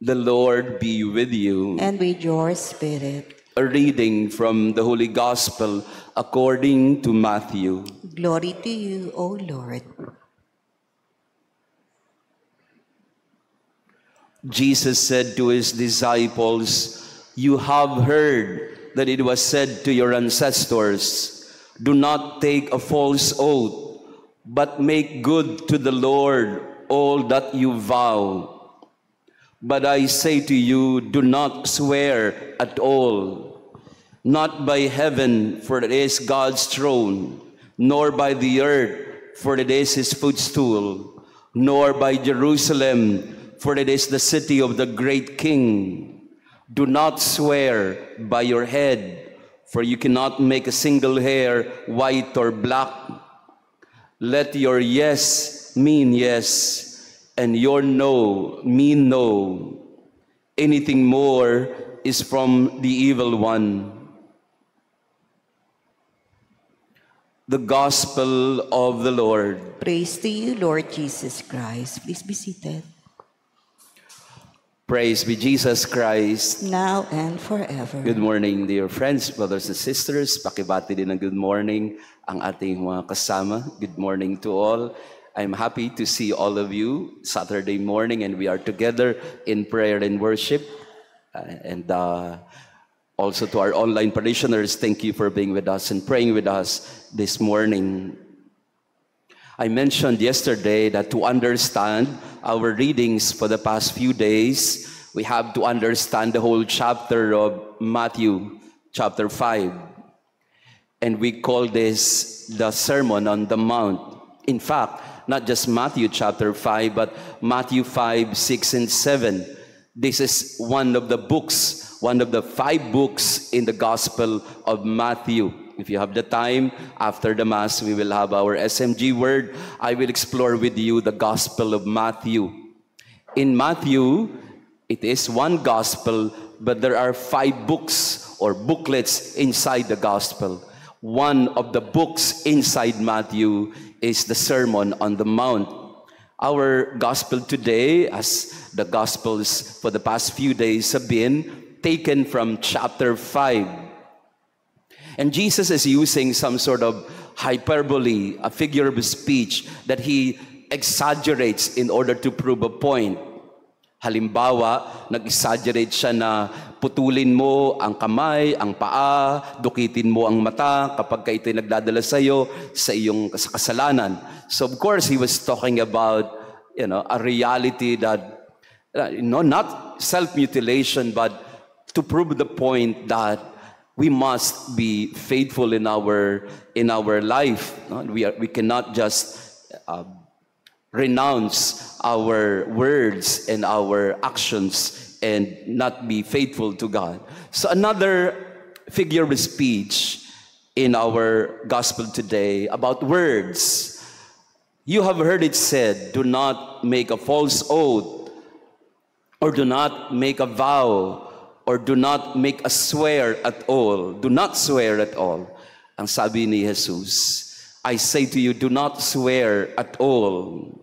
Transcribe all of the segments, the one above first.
The Lord be with you. And with your spirit. A reading from the Holy Gospel according to Matthew. Glory to you, O Lord. Jesus said to his disciples, You have heard that it was said to your ancestors, Do not take a false oath, but make good to the Lord all that you vow. But I say to you, do not swear at all, not by heaven, for it is God's throne, nor by the earth, for it is his footstool, nor by Jerusalem, for it is the city of the great king. Do not swear by your head, for you cannot make a single hair white or black. Let your yes mean yes and your no, me no. Anything more is from the evil one. The Gospel of the Lord. Praise to you, Lord Jesus Christ. Please be seated. Praise be Jesus Christ. Now and forever. Good morning, dear friends, brothers and sisters. Pakibati din ng good morning ang ating mga kasama. Good morning to all. I'm happy to see all of you Saturday morning, and we are together in prayer and worship. Uh, and uh, also to our online parishioners, thank you for being with us and praying with us this morning. I mentioned yesterday that to understand our readings for the past few days, we have to understand the whole chapter of Matthew, chapter 5. And we call this the Sermon on the Mount in fact, not just Matthew chapter 5, but Matthew 5, 6, and 7. This is one of the books, one of the five books in the Gospel of Matthew. If you have the time, after the Mass, we will have our SMG word. I will explore with you the Gospel of Matthew. In Matthew, it is one Gospel, but there are five books or booklets inside the Gospel. One of the books inside Matthew is the Sermon on the Mount. Our gospel today, as the gospels for the past few days have been, taken from chapter 5. And Jesus is using some sort of hyperbole, a figure of speech that he exaggerates in order to prove a point. Halimbawa, nag-exaggerate siya na putulin mo ang kamay, ang paa, dukitin mo ang mata kapag ka ito'y nagdadala sa iyo sa iyong kasalanan. So of course, he was talking about you know, a reality that, you know, not self-mutilation, but to prove the point that we must be faithful in our, in our life. No? We, are, we cannot just uh, renounce our words and our actions and not be faithful to God. So another figure of speech in our gospel today about words. You have heard it said, do not make a false oath, or do not make a vow, or do not make a swear at all. Do not swear at all. Ang sabi ni Jesus, I say to you, do not swear at all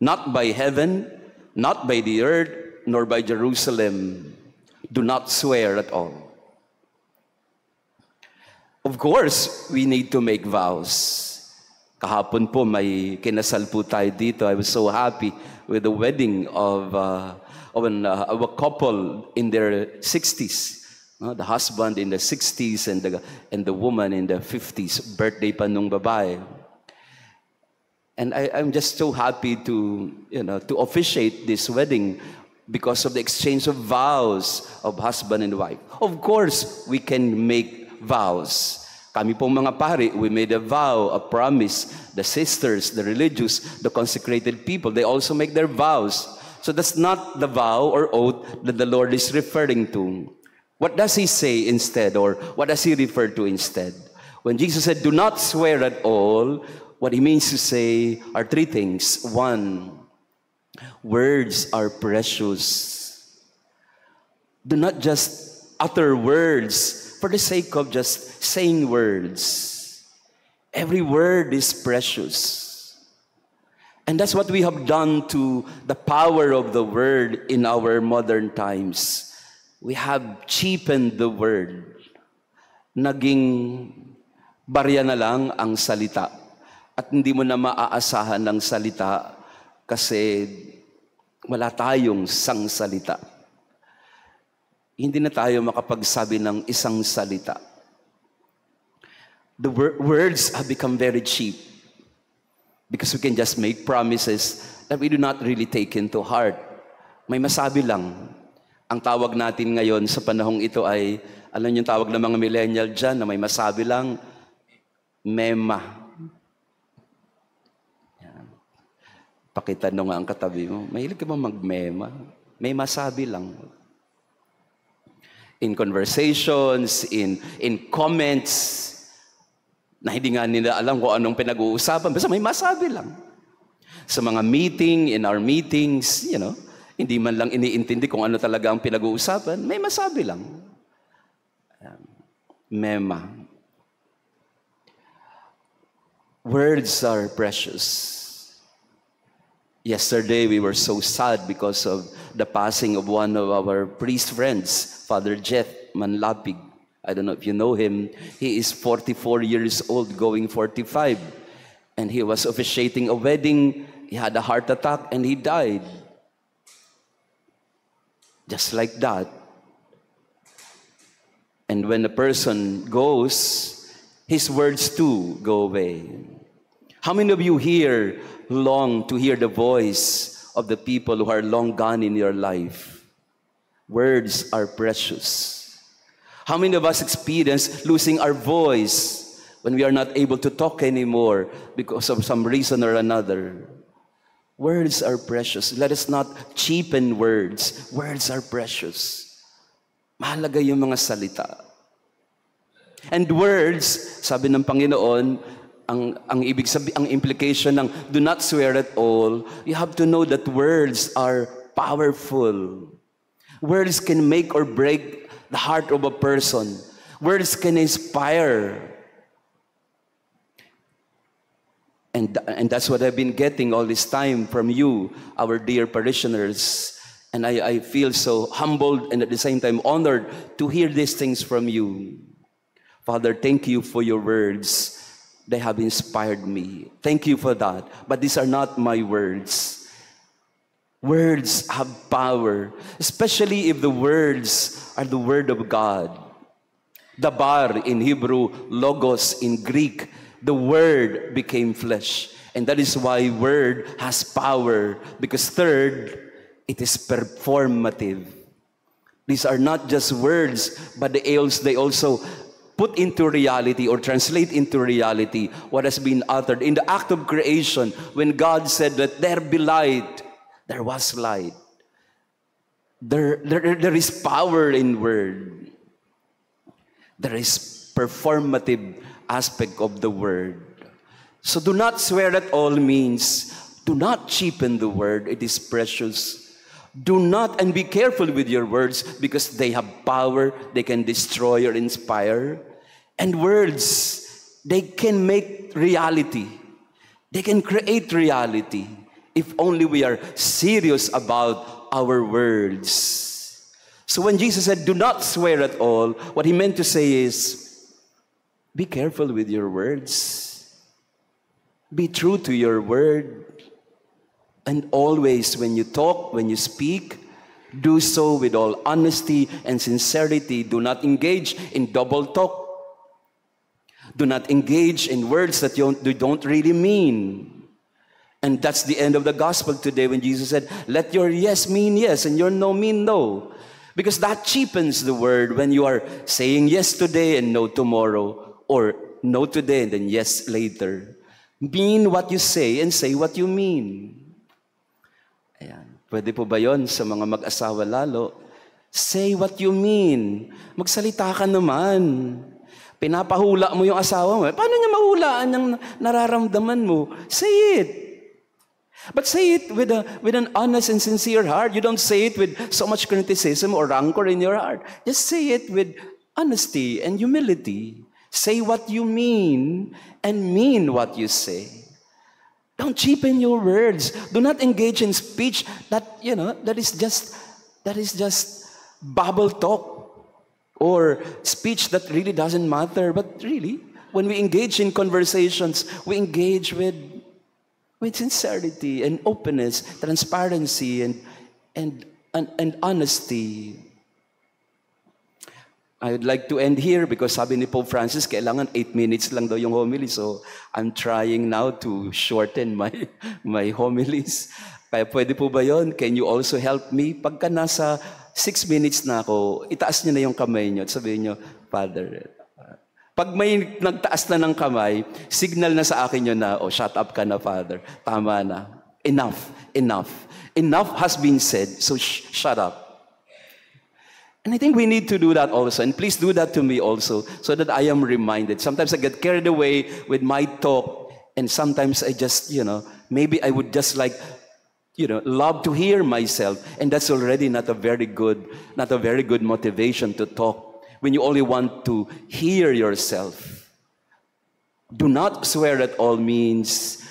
not by heaven, not by the earth, nor by Jerusalem. Do not swear at all. Of course, we need to make vows. Kahapon po, may kinasal po tayo dito. I was so happy with the wedding of, uh, of, an, uh, of a couple in their 60s. the husband in the 60s and the, and the woman in the 50s. Birthday pa nung babae. And I, am just so happy to, you know, to officiate this wedding because of the exchange of vows of husband and wife. Of course, we can make vows. Kami pong mga pari, we made a vow, a promise. The sisters, the religious, the consecrated people, they also make their vows. So that's not the vow or oath that the Lord is referring to. What does he say instead, or what does he refer to instead? When Jesus said, Do not swear at all, what he means to say are three things. One, words are precious. Do not just utter words for the sake of just saying words. Every word is precious. And that's what we have done to the power of the word in our modern times. We have cheapened the word. Naging barya na lang ang salita. at hindi mo na maaasahan ng salita kasi wala tayong sang salita. Hindi na tayo makapagsabi ng isang salita. The wor- words have become very cheap because we can just make promises that we do not really take into heart. May masabi lang. Ang tawag natin ngayon sa panahong ito ay, alam yung tawag ng mga millennial dyan na may masabi lang, mema. Pakitanong nga ang katabi mo, mahilig ka ba magmema? May masabi lang. In conversations, in, in comments, na hindi nga nila alam kung anong pinag-uusapan. Basta may masabi lang. Sa mga meeting, in our meetings, you know, hindi man lang iniintindi kung ano talaga ang pinag-uusapan, may masabi lang. Um, mema. Words are precious. Yesterday, we were so sad because of the passing of one of our priest friends, Father Jeff Manlapig. I don't know if you know him. He is 44 years old, going 45. And he was officiating a wedding. He had a heart attack and he died. Just like that. And when a person goes, his words too go away. How many of you here long to hear the voice of the people who are long gone in your life? Words are precious. How many of us experience losing our voice when we are not able to talk anymore because of some reason or another? Words are precious. Let us not cheapen words. Words are precious. Mahalaga yung mga salita. And words, sabi ng Panginoon, ang, ang ibig sabi, ang implication ng do not swear at all, you have to know that words are powerful. Words can make or break the heart of a person. Words can inspire. And, and that's what I've been getting all this time from you, our dear parishioners. And I, I feel so humbled and at the same time honored to hear these things from you. Father, thank you for your words. They have inspired me. Thank you for that. But these are not my words. Words have power, especially if the words are the word of God. Dabar in Hebrew, logos in Greek, the word became flesh. And that is why word has power because third, it is performative. These are not just words, but they also put into reality or translate into reality what has been uttered. In the act of creation, when God said that there be light, there was light. There, there, there is power in word. There is performative aspect of the word. So do not swear at all means do not cheapen the word. It is precious. Do not and be careful with your words because they have power. They can destroy or inspire and words, they can make reality. They can create reality if only we are serious about our words. So when Jesus said, do not swear at all, what he meant to say is, be careful with your words. Be true to your word. And always, when you talk, when you speak, do so with all honesty and sincerity. Do not engage in double talk Do not engage in words that you don't, you don't really mean. And that's the end of the gospel today when Jesus said, Let your yes mean yes and your no mean no. Because that cheapens the word when you are saying yes today and no tomorrow, or no today and then yes later. Mean what you say and say what you mean. Ayan. Pwede po ba yon sa mga mag-asawa lalo? Say what you mean. Magsalita ka naman. Pinapahula mo yung asawa mo. Eh, paano niya mahulaan ang nararamdaman mo? Say it. But say it with, a, with an honest and sincere heart. You don't say it with so much criticism or rancor in your heart. Just say it with honesty and humility. Say what you mean and mean what you say. Don't cheapen your words. Do not engage in speech that, you know, that is just, that is just bubble talk or speech that really doesn't matter. But really, when we engage in conversations, we engage with, with sincerity and openness, transparency, and, and, and, and honesty. I would like to end here because sabi ni Pope Francis, kailangan 8 minutes lang daw yung homily. So I'm trying now to shorten my, my homilies. Kaya pwede po ba yon? Can you also help me? Pagka nasa six minutes na ako, itaas niyo na yung kamay niyo at sabihin niyo, Father, pag may nagtaas na ng kamay, signal na sa akin yun na, oh, shut up ka na, Father. Tama na. Enough, enough. Enough has been said, so sh- shut up. And I think we need to do that also. And please do that to me also, so that I am reminded. Sometimes I get carried away with my talk, and sometimes I just, you know, maybe I would just like you know, love to hear myself. And that's already not a very good, not a very good motivation to talk when you only want to hear yourself. Do not swear at all means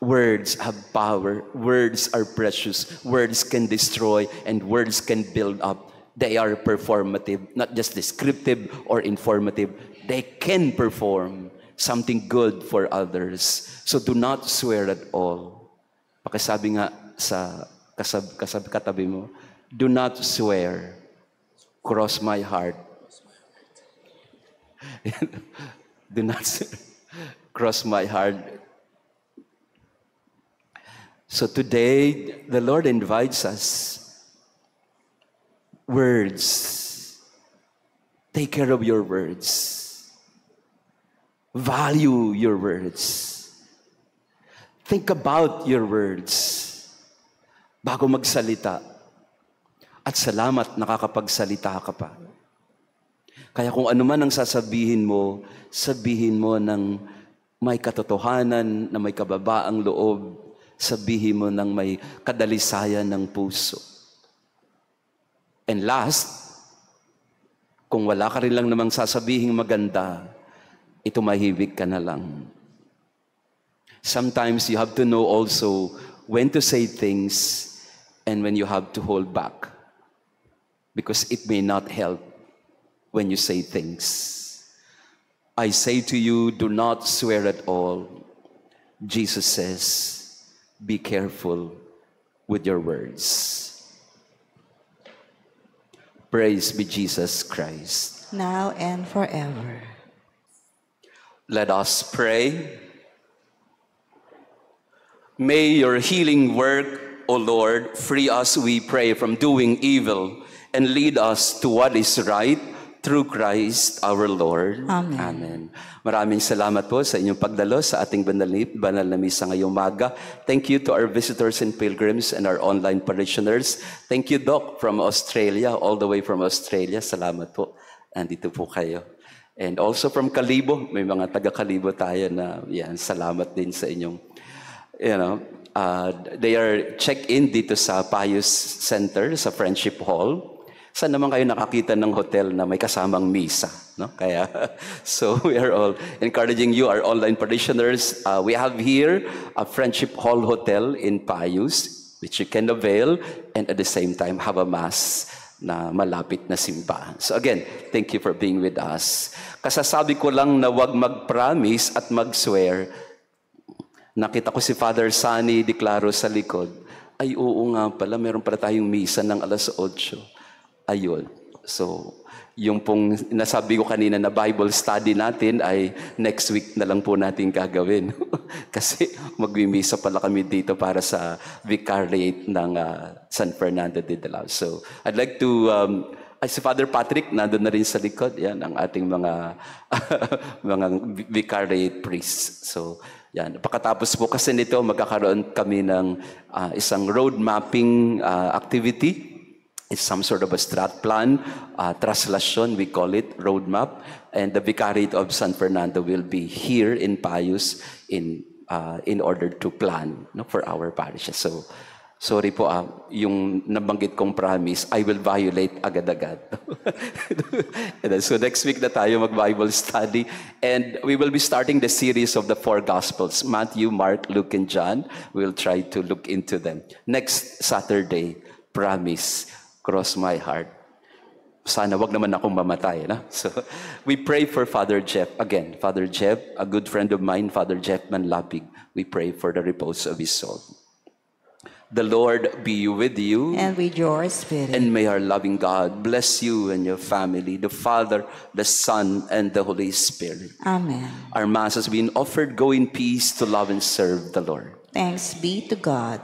words have power, words are precious, words can destroy, and words can build up. They are performative, not just descriptive or informative. They can perform something good for others. So do not swear at all. Pakisabi nga sa kasab, kasab, katabi mo, do not swear, cross my heart. do not cross my heart. So today, the Lord invites us words. Take care of your words. Value your words. Think about your words bago magsalita. At salamat nakakapagsalita ka pa. Kaya kung ano man ang sasabihin mo, sabihin mo ng may katotohanan, na may kababaang loob, sabihin mo ng may kadalisayan ng puso. And last, kung wala ka rin lang namang sasabihin maganda, ito itumahibig ka na lang. sometimes you have to know also when to say things and when you have to hold back because it may not help when you say things. I say to you, do not swear at all. Jesus says, be careful with your words. Praise be Jesus Christ. Now and forever. Let us pray. May your healing work, O Lord, free us, we pray, from doing evil and lead us to what is right through Christ our Lord. Amen. Amen. Maraming salamat po sa inyong pagdalo sa ating banalip, banal na misa ngayong maga. Thank you to our visitors and pilgrims and our online parishioners. Thank you, Doc, from Australia, all the way from Australia. Salamat po. Nandito po kayo. And also from Kalibo, may mga taga-Kalibo tayo na yan, salamat din sa inyong you know, uh, they are check-in dito sa Pius Center, sa Friendship Hall. Saan naman kayo nakakita ng hotel na may kasamang misa? No? Kaya, so we are all encouraging you, our online parishioners. Uh, we have here a Friendship Hall Hotel in Pius, which you can avail and at the same time have a mass na malapit na simbahan. So again, thank you for being with us. Kasasabi ko lang na wag mag-promise at mag-swear Nakita ko si Father Sunny Declaro sa likod. Ay, oo nga pala, meron pala tayong misa ng alas 8. Ayun. So, yung pong nasabi ko kanina na Bible study natin ay next week na lang po natin gagawin. Kasi magmimisa pala kami dito para sa Vicariate ng uh, San Fernando de Dalao. So I'd like to, um, ay, si Father Patrick, nandun na rin sa likod. Yan ang ating mga, mga Vicariate priests. So yan. Pagkatapos po kasi nito, magkakaroon kami ng uh, isang road mapping uh, activity. It's some sort of a strat plan, uh, ah, translation, we call it, roadmap. And the Vicariate of San Fernando will be here in Payus in, uh, in order to plan no, for our parish. So sorry po ah, yung nabanggit kong promise, I will violate agad-agad. and then, so next week na tayo mag-Bible study and we will be starting the series of the four Gospels, Matthew, Mark, Luke, and John. We'll try to look into them. Next Saturday, promise, cross my heart. Sana wag naman akong mamatay. Na? So, we pray for Father Jeff. Again, Father Jeff, a good friend of mine, Father Jeff Manlapig, we pray for the repose of his soul. The Lord be with you. And with your spirit. And may our loving God bless you and your family, the Father, the Son, and the Holy Spirit. Amen. Our Mass has been offered. Go in peace to love and serve the Lord. Thanks be to God.